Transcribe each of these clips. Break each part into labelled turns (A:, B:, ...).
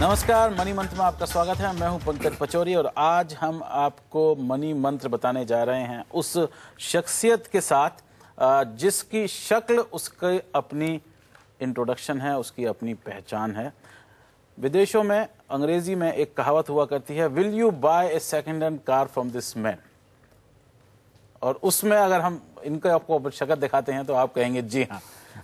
A: नमस्कार मनी मंत्र में आपका स्वागत है मैं हूं पंकज पचौरी और आज हम आपको मनी मंत्र बताने जा रहे हैं उस शख्सियत के साथ जिसकी शक्ल उसके अपनी इंट्रोडक्शन है उसकी अपनी पहचान है विदेशों में अंग्रेजी में एक कहावत हुआ करती है will you buy a second hand car from this man और उसमें अगर हम इनका आपको शक्ल दिखाते हैं तो आप कहेंगे जी हाँ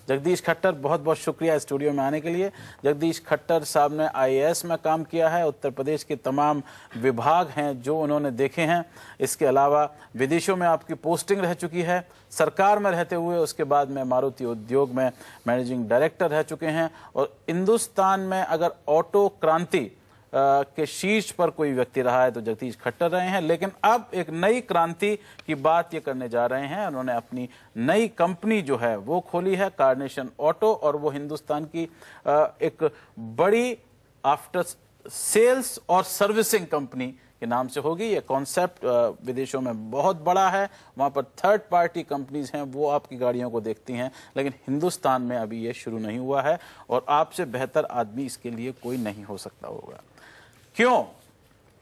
A: जगदीश खट्टर बहुत बहुत शुक्रिया स्टूडियो में आने के लिए जगदीश खट्टर साहब ने आईएएस में काम किया है उत्तर प्रदेश के तमाम विभाग हैं जो उन्होंने देखे हैं इसके अलावा विदेशों में आपकी पोस्टिंग रह चुकी है सरकार में रहते हुए उसके बाद में मारुति उद्योग में मैनेजिंग डायरेक्टर रह चुके हैं और हिंदुस्तान में अगर ऑटो क्रांति के शीर्ष पर कोई व्यक्ति रहा है तो जगदीश खट्टर रहे हैं लेकिन अब एक नई क्रांति की बात ये करने जा रहे हैं उन्होंने अपनी नई कंपनी जो है वो खोली है कार्नेशन ऑटो और वो हिंदुस्तान की एक बड़ी आफ्टर सेल्स और सर्विसिंग कंपनी के नाम से होगी ये कॉन्सेप्ट विदेशों में बहुत बड़ा है वहाँ पर थर्ड पार्टी कंपनीज हैं वो आपकी गाड़ियों को देखती हैं लेकिन हिंदुस्तान में अभी ये शुरू नहीं हुआ है और आपसे बेहतर आदमी इसके लिए कोई नहीं हो सकता होगा क्यों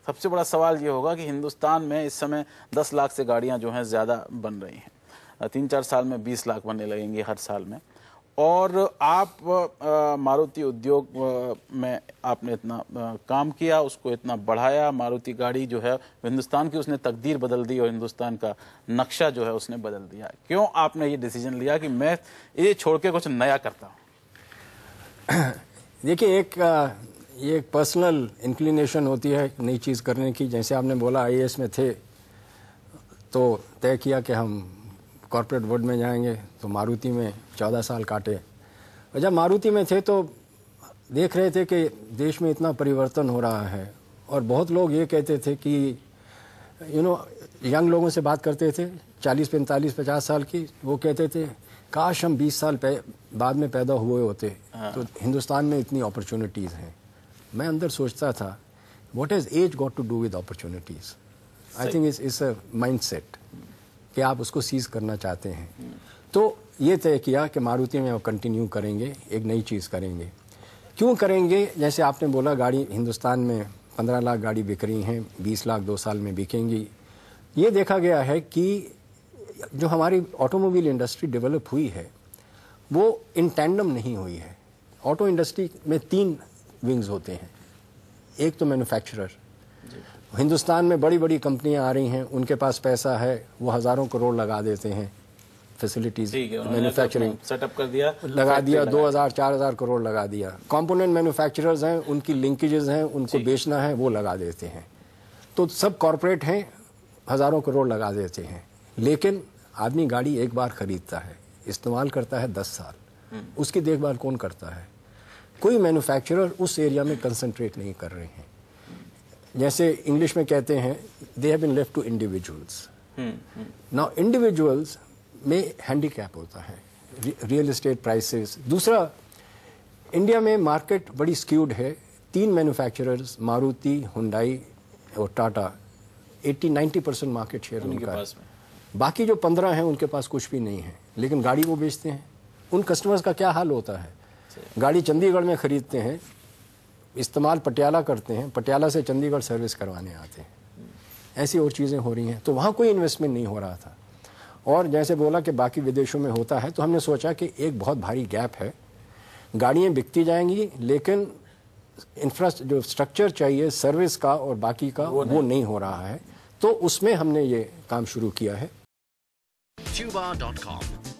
A: सबसे बड़ा सवाल ये होगा कि हिंदुस्तान में इस समय 10 लाख से गाड़ियां जो हैं ज़्यादा बन रही हैं तीन चार साल में 20 लाख बनने लगेंगे हर साल में और आप मारुति उद्योग में आपने इतना काम किया उसको इतना बढ़ाया मारुति गाड़ी जो है हिंदुस्तान की उसने तकदीर बदल दी और हिंदुस्तान का नक्शा जो है उसने बदल दिया क्यों आपने ये डिसीजन लिया कि मैं ये छोड़ के कुछ नया करता
B: हूँ देखिए एक ये एक पर्सनल इंक्लिनेशन होती है नई चीज़ करने की जैसे आपने बोला आई में थे तो तय किया कि हम कॉरपोरेट वर्ल्ड में जाएंगे तो मारुति में चौदह साल काटे और जब मारुति में थे तो देख रहे थे कि देश में इतना परिवर्तन हो रहा है और बहुत लोग ये कहते थे कि यू नो यंग लोगों से बात करते थे चालीस पैंतालीस पचास साल की वो कहते थे काश हम बीस साल बाद में पैदा हुए होते हाँ। तो हिंदुस्तान में इतनी अपॉर्चुनिटीज़ हैं मैं अंदर सोचता था what is age got to do with opportunities I think is a mind set कि आप उसको सीज करना चाहते हैं तो ये तय किया कि मारुति में आप कंटिन्यू करेंगे एक नई चीज़ करेंगे क्यों करेंगे जैसे आपने बोला गाड़ी हिंदुस्तान में पंद्रह लाख गाड़ी बिक रही हैं बीस लाख दो साल में बिकेंगी ये देखा गया है कि जो हमारी ऑटोमोबाइल इंडस्ट्री डेवलप हुई है वो इन टैंडम नहीं हुई है ऑटो इंडस्ट्री में तीन विंग्स होते हैं एक तो मैन्युफैक्चरर हिंदुस्तान में बड़ी बड़ी कंपनियां आ रही हैं उनके पास पैसा है वो हज़ारों करोड़ लगा देते हैं फैसिलिटीज
A: मैन्युफैक्चरिंग सेटअप कर दिया लगा दिया दो हज़ार
B: चार हज़ार करोड़ लगा दिया कंपोनेंट मैन्युफैक्चरर्स हैं उनकी लिंकेजेस हैं उनको बेचना है वो लगा देते हैं तो सब कॉरपोरेट हैं हज़ारों करोड़ लगा देते हैं लेकिन आदमी गाड़ी एक बार ख़रीदता है इस्तेमाल करता है दस साल हम्म। उसकी देखभाल कौन करता है कोई मैन्युफैक्चरर उस एरिया में कंसंट्रेट नहीं कर रहे हैं जैसे इंग्लिश में कहते हैं they have been left to individuals now individuals में हैंडीकैप होता है रियल इस्टेट प्राइसेस दूसरा इंडिया में मार्केट बड़ी स्क्यूड है तीन मैन्युफैक्चरर्स मारुति हुंडाई और टाटा 80-90 परसेंट मार्केट शेयर उनके पास बाकी जो पंद्रह हैं उनके पास कुछ भी नहीं है लेकिन गाड़ी वो बेचते हैं उन कस्टमर्स का क्या हाल होता है गाड़ी चंडीगढ़ में ख़रीदते हैं इस्तेमाल पटियाला करते हैं पटियाला से चंडीगढ़ सर्विस करवाने आते हैं ऐसी और चीज़ें हो रही हैं तो वहाँ कोई इन्वेस्टमेंट नहीं हो रहा था और जैसे बोला कि बाकी विदेशों में होता है तो हमने सोचा कि एक बहुत भारी गैप है गाड़ियाँ बिकती जाएंगी लेकिन इंफ्रा जो स्ट्रक्चर चाहिए सर्विस का और बाकी का वो नहीं, वो नहीं हो रहा है तो उसमें हमने ये काम शुरू किया
A: है